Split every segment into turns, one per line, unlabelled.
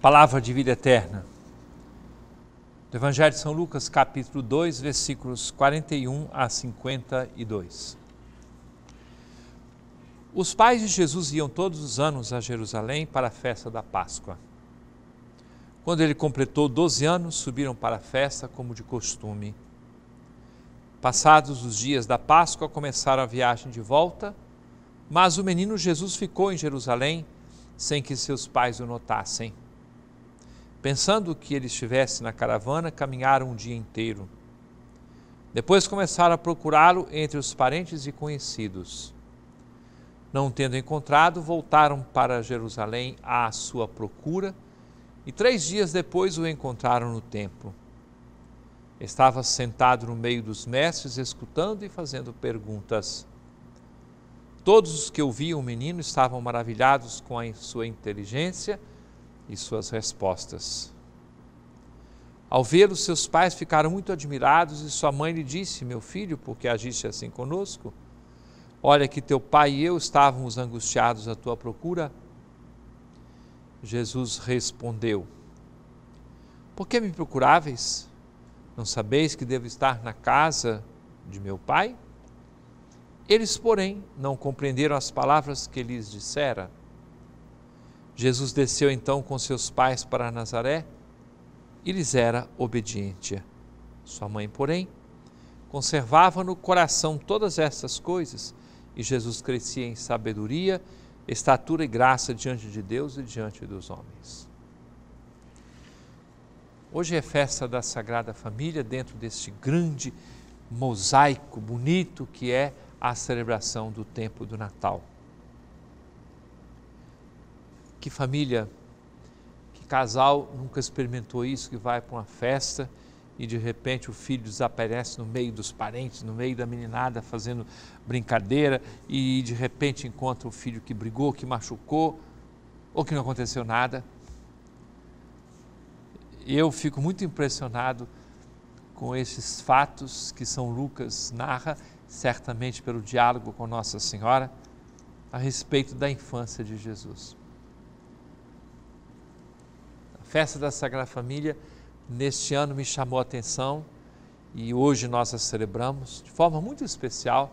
palavra de vida eterna. Do Evangelho de São Lucas, capítulo 2, versículos 41 a 52. Os pais de Jesus iam todos os anos a Jerusalém para a festa da Páscoa. Quando ele completou 12 anos, subiram para a festa como de costume. Passados os dias da Páscoa, começaram a viagem de volta, mas o menino Jesus ficou em Jerusalém sem que seus pais o notassem. Pensando que ele estivesse na caravana, caminharam um dia inteiro. Depois começaram a procurá-lo entre os parentes e conhecidos. Não tendo encontrado, voltaram para Jerusalém à sua procura e três dias depois o encontraram no templo. Estava sentado no meio dos mestres, escutando e fazendo perguntas. Todos os que ouviam o menino estavam maravilhados com a sua inteligência e suas respostas. Ao vê-lo, seus pais ficaram muito admirados e sua mãe lhe disse: Meu filho, por que agiste assim conosco? Olha que teu pai e eu estávamos angustiados à tua procura. Jesus respondeu: Por que me procuráveis? Não sabeis que devo estar na casa de meu pai? Eles, porém, não compreenderam as palavras que lhes dissera. Jesus desceu então com seus pais para Nazaré e lhes era obediente. Sua mãe, porém, conservava no coração todas estas coisas e Jesus crescia em sabedoria, estatura e graça diante de Deus e diante dos homens. Hoje é festa da Sagrada Família, dentro deste grande mosaico bonito que é a celebração do tempo do Natal. Que família, que casal nunca experimentou isso, que vai para uma festa e de repente o filho desaparece no meio dos parentes, no meio da meninada fazendo brincadeira e de repente encontra o filho que brigou, que machucou ou que não aconteceu nada. Eu fico muito impressionado com esses fatos que São Lucas narra, certamente pelo diálogo com Nossa Senhora, a respeito da infância de Jesus festa da Sagrada Família, neste ano me chamou a atenção e hoje nós a celebramos de forma muito especial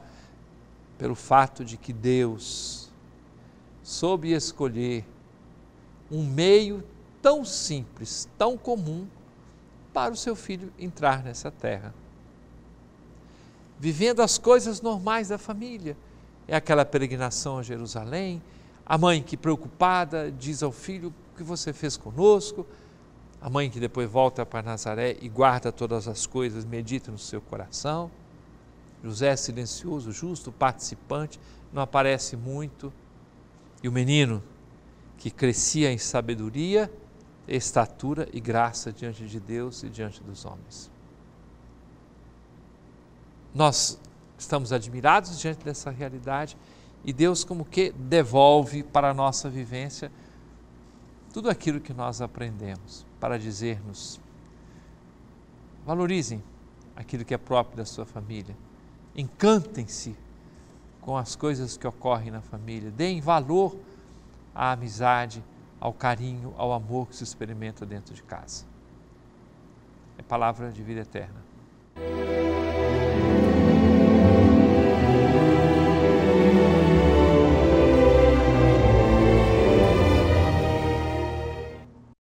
pelo fato de que Deus soube escolher um meio tão simples, tão comum, para o seu filho entrar nessa terra. Vivendo as coisas normais da família, é aquela peregrinação a Jerusalém, a mãe que preocupada diz ao filho: que você fez conosco. A mãe que depois volta para Nazaré e guarda todas as coisas, medita no seu coração. José é silencioso, justo, participante, não aparece muito. E o menino que crescia em sabedoria, estatura e graça diante de Deus e diante dos homens. Nós estamos admirados diante dessa realidade e Deus, como que, devolve para a nossa vivência tudo aquilo que nós aprendemos para dizer-nos: valorizem aquilo que é próprio da sua família, encantem-se com as coisas que ocorrem na família, deem valor à amizade, ao carinho, ao amor que se experimenta dentro de casa. É palavra de vida eterna.